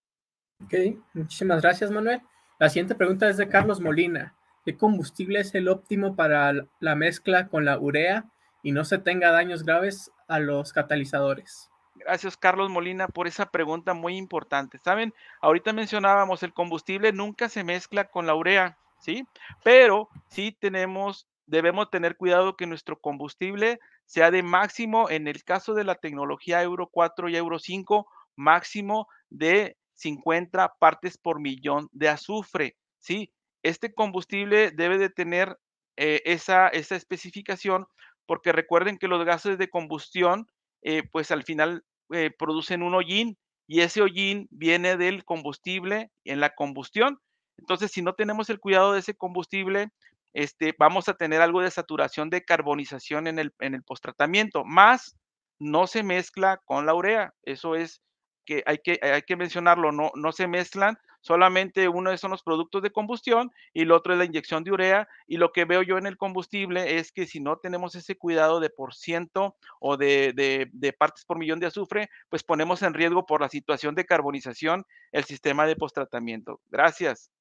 Ok, muchísimas gracias, Manuel. La siguiente pregunta es de Carlos Molina. ¿Qué combustible es el óptimo para la mezcla con la urea y no se tenga daños graves a los catalizadores? gracias Carlos Molina por esa pregunta muy importante. Saben, ahorita mencionábamos, el combustible nunca se mezcla con la urea, ¿sí? Pero sí tenemos, debemos tener cuidado que nuestro combustible sea de máximo, en el caso de la tecnología Euro 4 y Euro 5, máximo de 50 partes por millón de azufre, ¿sí? Este combustible debe de tener eh, esa, esa especificación porque recuerden que los gases de combustión, eh, pues al final eh, producen un hollín y ese hollín viene del combustible en la combustión. Entonces, si no tenemos el cuidado de ese combustible, este, vamos a tener algo de saturación de carbonización en el, en el postratamiento, más no se mezcla con la urea. Eso es que hay que, hay que mencionarlo, no, no se mezclan Solamente uno son los productos de combustión y el otro es la inyección de urea. Y lo que veo yo en el combustible es que si no tenemos ese cuidado de por ciento o de, partes por millón de azufre, pues ponemos en riesgo por la situación de carbonización el sistema de postratamiento. Gracias.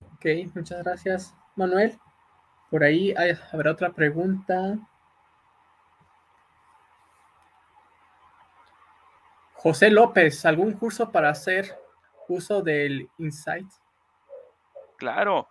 Ok, muchas gracias, Manuel. Por ahí habrá otra pregunta. José López, ¿algún curso para hacer uso del insight? Claro,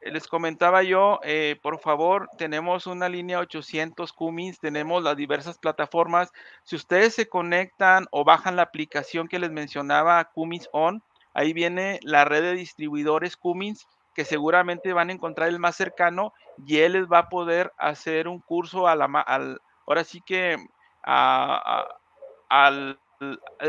eh, les comentaba yo, eh, por favor, tenemos una línea 800 Cummins, tenemos las diversas plataformas. Si ustedes se conectan o bajan la aplicación que les mencionaba, Cummins On, ahí viene la red de distribuidores Cummins, que seguramente van a encontrar el más cercano y él les va a poder hacer un curso a la, al, ahora sí que al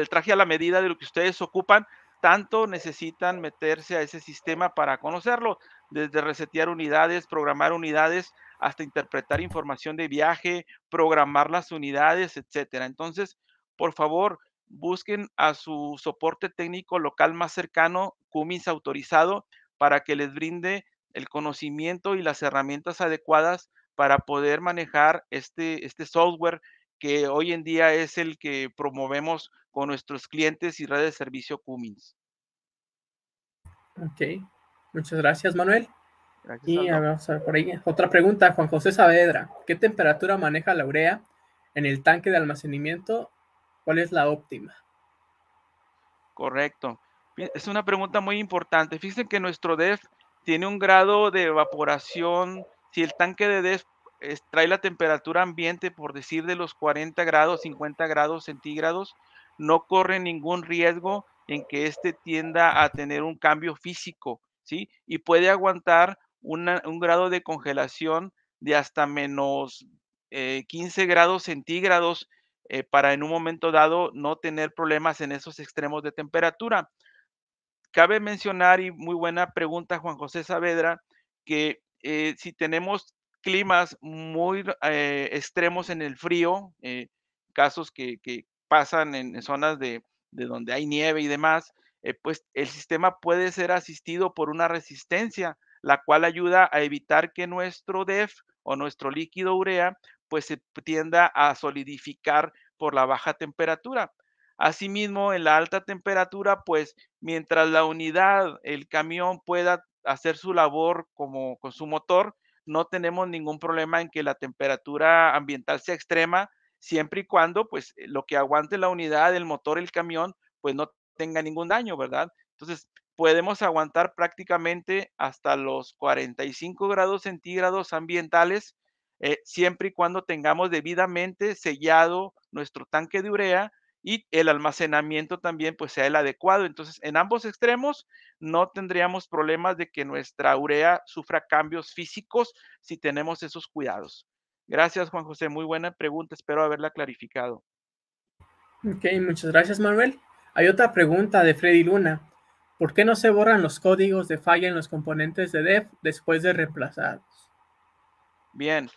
traje a la medida de lo que ustedes ocupan tanto necesitan meterse a ese sistema para conocerlo, desde resetear unidades, programar unidades, hasta interpretar información de viaje, programar las unidades, etcétera. Entonces, por favor, busquen a su soporte técnico local más cercano, cummins autorizado, para que les brinde el conocimiento y las herramientas adecuadas para poder manejar este, este software que hoy en día es el que promovemos con nuestros clientes y redes de servicio Cummins. Ok, muchas gracias Manuel. y vamos a ver por ahí. Otra pregunta, Juan José Saavedra. ¿Qué temperatura maneja la urea en el tanque de almacenamiento? ¿Cuál es la óptima? Correcto. Es una pregunta muy importante. Fíjense que nuestro DEF tiene un grado de evaporación. Si el tanque de DEF trae la temperatura ambiente, por decir, de los 40 grados, 50 grados centígrados, no corre ningún riesgo en que éste tienda a tener un cambio físico, ¿sí? Y puede aguantar un grado de congelación de hasta menos 15 eh, grados centígrados eh, para en un momento dado no tener problemas en esos extremos de temperatura. Cabe mencionar, y muy buena pregunta Juan José Saavedra, que eh, si tenemos climas muy eh, extremos en el frío, eh, casos que, pasan en zonas de, donde hay nieve y demás, eh, pues el sistema puede ser asistido por una resistencia, la cual ayuda a evitar que nuestro DEF o nuestro líquido urea pues se tienda a solidificar por la baja temperatura. Asimismo, en la alta temperatura, pues mientras la unidad, el camión pueda hacer su labor como con su motor, no tenemos ningún problema en que la temperatura ambiental sea extrema, siempre y cuando pues eh, lo que aguante la unidad, el motor, el camión, pues no tenga ningún daño, ¿verdad? Entonces, podemos aguantar prácticamente hasta los 45 grados centígrados ambientales, eh, siempre y cuando tengamos debidamente sellado nuestro tanque de urea y el almacenamiento también pues sea el adecuado. Entonces, en ambos extremos no tendríamos problemas de que nuestra urea sufra cambios físicos si tenemos esos cuidados. Gracias, Juan José. Muy buena pregunta. Espero haberla clarificado. Ok, muchas gracias, Manuel. Hay otra pregunta de Freddy Luna. ¿Por qué no se borran los códigos de falla en los componentes de DEF después de reemplazados? Bien,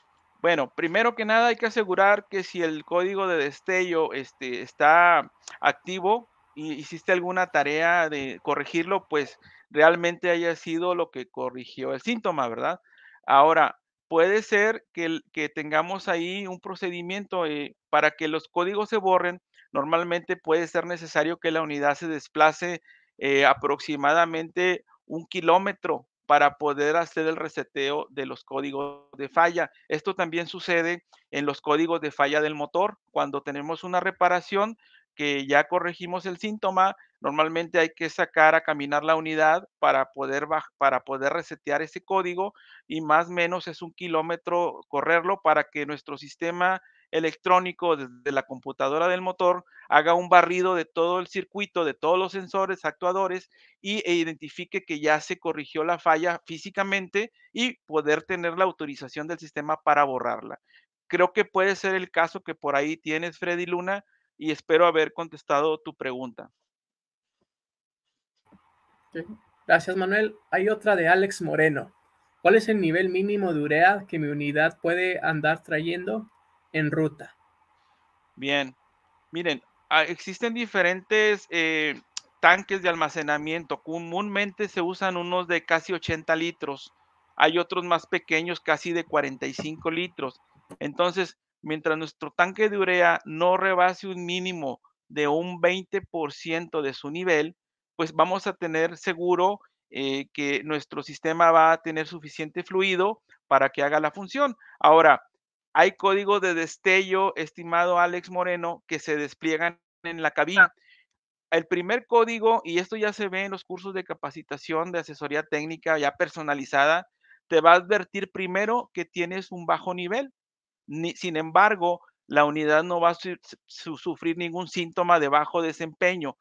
bueno, primero que nada hay que asegurar que si el código de destello este, está activo y hiciste alguna tarea de corregirlo, pues realmente haya sido lo que corrigió el síntoma, ¿verdad? Ahora, puede ser que, tengamos ahí un procedimiento eh, para que los códigos se borren. Normalmente puede ser necesario que la unidad se desplace eh, aproximadamente un kilómetro para poder hacer el reseteo de los códigos de falla. Esto también sucede en los códigos de falla del motor. Cuando tenemos una reparación que ya corregimos el síntoma, normalmente hay que sacar a caminar la unidad para poder, para poder resetear ese código y más o menos es un kilómetro correrlo para que nuestro sistema electrónico desde la computadora del motor haga un barrido de todo el circuito, de todos los sensores, actuadores y, e identifique que ya se corrigió la falla físicamente y poder tener la autorización del sistema para borrarla. Creo que puede ser el caso que por ahí tienes, Freddy Luna, y espero haber contestado tu pregunta. Gracias, Manuel. Hay otra de Alex Moreno. ¿Cuál es el nivel mínimo de urea que mi unidad puede andar trayendo? en ruta? Bien, miren, ah, existen diferentes eh, tanques de almacenamiento. Comúnmente se usan unos de casi 80 litros. Hay otros más pequeños, casi de 45 litros. Entonces, mientras nuestro tanque de urea no rebase un mínimo de un 20% de su nivel, pues vamos a tener seguro eh, que nuestro sistema va a tener suficiente fluido para que haga la función. Ahora, hay códigos de destello, estimado Alex Moreno, que se despliegan en la cabina. Ah. El primer código, y esto ya se ve en los cursos de capacitación de asesoría técnica ya personalizada, te va a advertir primero que tienes un bajo nivel. sin embargo, la unidad no va a sufrir ningún síntoma de bajo desempeño.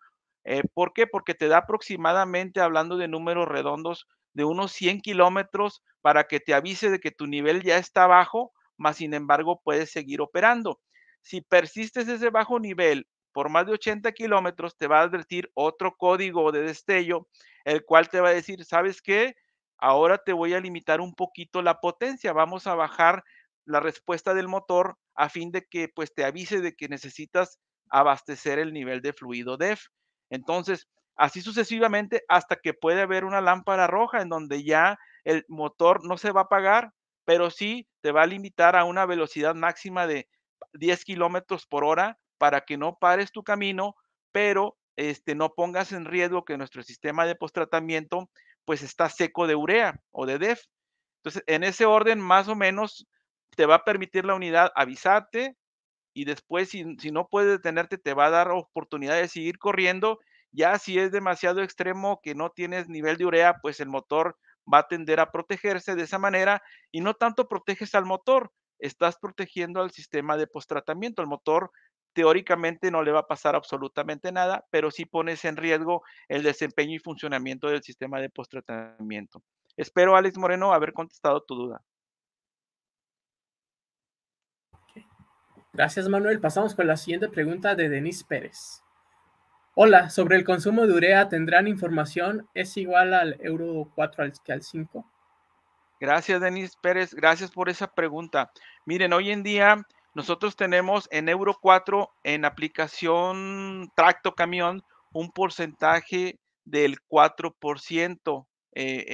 Eh, ¿Por qué? Porque te da aproximadamente, hablando de números redondos, de unos 100 kilómetros para que te avise de que tu nivel ya está bajo mas sin embargo puedes seguir operando. Si persistes ese bajo nivel por más de 80 kilómetros, te va a advertir otro código de destello, el cual te va a decir, ¿sabes qué? Ahora te voy a limitar un poquito la potencia, vamos a bajar la respuesta del motor a fin de que pues te avise de que necesitas abastecer el nivel de fluido DEF. Entonces, así sucesivamente hasta que puede haber una lámpara roja en donde ya el motor no se va a apagar, pero sí te va a limitar a una velocidad máxima de 10 kilómetros por hora para que no pares tu camino, pero este, no pongas en riesgo que nuestro sistema de postratamiento pues está seco de urea o de DEF. Entonces, en ese orden, más o menos, te va a permitir la unidad avisarte y después, si, si no puedes detenerte, te va a dar oportunidad de seguir corriendo. Ya si es demasiado extremo que no tienes nivel de urea, pues el motor va a tender a protegerse de esa manera y no tanto proteges al motor, estás protegiendo al sistema de postratamiento. El motor teóricamente no le va a pasar absolutamente nada, pero sí pones en riesgo el desempeño y funcionamiento del sistema de postratamiento. Espero, Alex Moreno, haber contestado tu duda. Gracias, Manuel. Pasamos con la siguiente pregunta de Denise Pérez. Hola, sobre el consumo de urea, ¿tendrán información? ¿Es igual al euro 4 al, que al 5? Gracias, Denis Pérez. Gracias por esa pregunta. Miren, hoy en día nosotros tenemos en euro 4 en aplicación tracto camión un porcentaje del 4% eh, eh,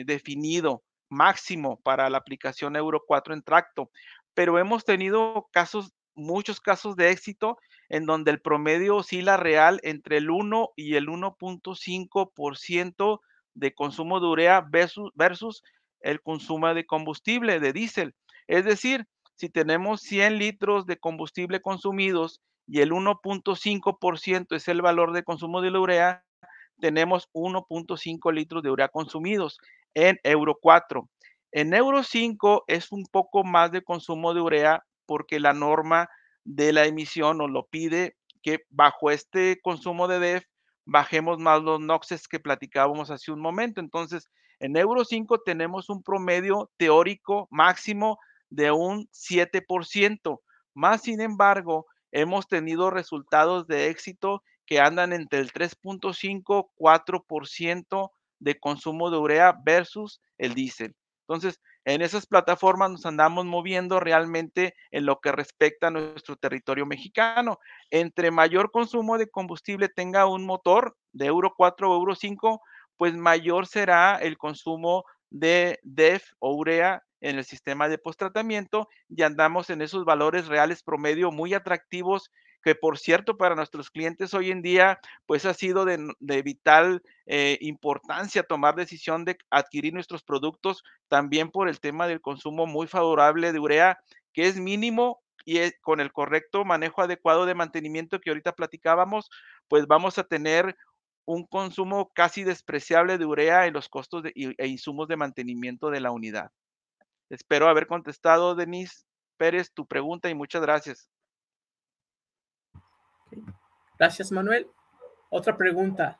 eh, definido máximo para la aplicación euro 4 en tracto. Pero hemos tenido casos muchos casos de éxito en donde el promedio oscila real entre el 1 y el 1.5% de consumo de urea versus, el consumo de combustible, de diésel. Es decir, si tenemos 100 litros de combustible consumidos y el 1.5% es el valor de consumo de la urea, tenemos 1.5 litros de urea consumidos en euro 4. En euro 5 es un poco más de consumo de urea porque la norma de la emisión nos lo pide que bajo este consumo de DEF bajemos más los NOxes que platicábamos hace un momento. Entonces, en Euro 5 tenemos un promedio teórico máximo de un 7%. Más sin embargo, hemos tenido resultados de éxito que andan entre el 3.5-4% de consumo de urea versus el diésel. Entonces, en esas plataformas nos andamos moviendo realmente en lo que respecta a nuestro territorio mexicano. Entre mayor consumo de combustible tenga un motor de Euro 4 o Euro 5, pues mayor será el consumo de DEF o urea en el sistema de postratamiento y andamos en esos valores reales promedio muy atractivos que por cierto para nuestros clientes hoy en día pues ha sido de, vital eh, importancia tomar decisión de adquirir nuestros productos también por el tema del consumo muy favorable de urea que es mínimo y con el correcto manejo adecuado de mantenimiento que ahorita platicábamos, pues vamos a tener un consumo casi despreciable de urea en los costos e insumos de mantenimiento de la unidad. Espero haber contestado, Denise Pérez, tu pregunta y muchas gracias. Gracias, Manuel. Otra pregunta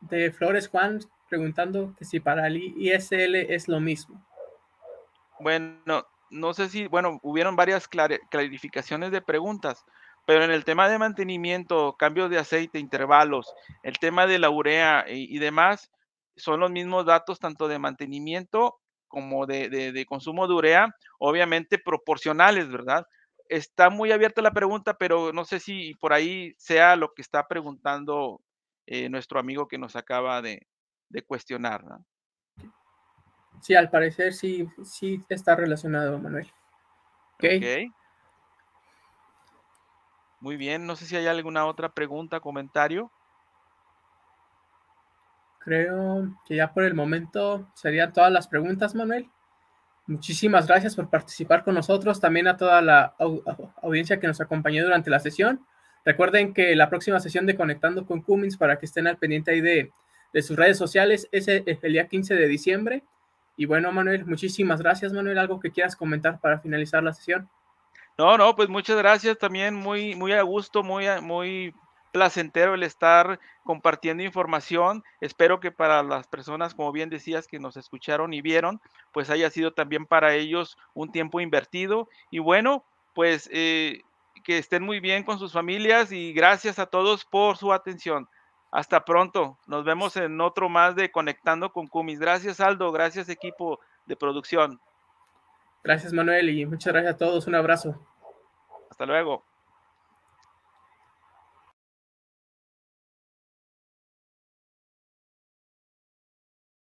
de Flores Juan preguntando que si para el ISL es lo mismo. Bueno, no sé si, bueno, hubieron varias clarificaciones de preguntas, pero en el tema de mantenimiento, cambios de aceite, intervalos, el tema de la urea y, demás, son los mismos datos tanto de mantenimiento como de, de, consumo de urea, obviamente proporcionales, ¿verdad? está muy abierta la pregunta, pero no sé si por ahí sea lo que está preguntando eh, nuestro amigo que nos acaba de, cuestionar. Sí, al parecer sí, está relacionado, Manuel. Muy bien, no sé si hay alguna otra pregunta, comentario. Creo que ya por el momento serían todas las preguntas, Manuel. Muchísimas gracias por participar con nosotros, también a toda la audiencia que nos acompañó durante la sesión. Recuerden que la próxima sesión de Conectando con Cummins, para que estén al pendiente ahí de, de sus redes sociales, es el, día 15 de diciembre. Y bueno, Manuel, muchísimas gracias, Manuel. ¿Algo que quieras comentar para finalizar la sesión? No, no, pues muchas gracias también, muy, muy a gusto, muy, muy placentero el estar compartiendo información. Espero que para las personas, como bien decías, que nos escucharon y vieron, pues haya sido también para ellos un tiempo invertido. Y bueno, pues eh, que estén muy bien con sus familias y gracias a todos por su atención. Hasta pronto. Nos vemos en otro más de Conectando con Cumis. Gracias Aldo, gracias equipo de producción. Gracias Manuel y muchas gracias a todos. Un abrazo. Hasta luego.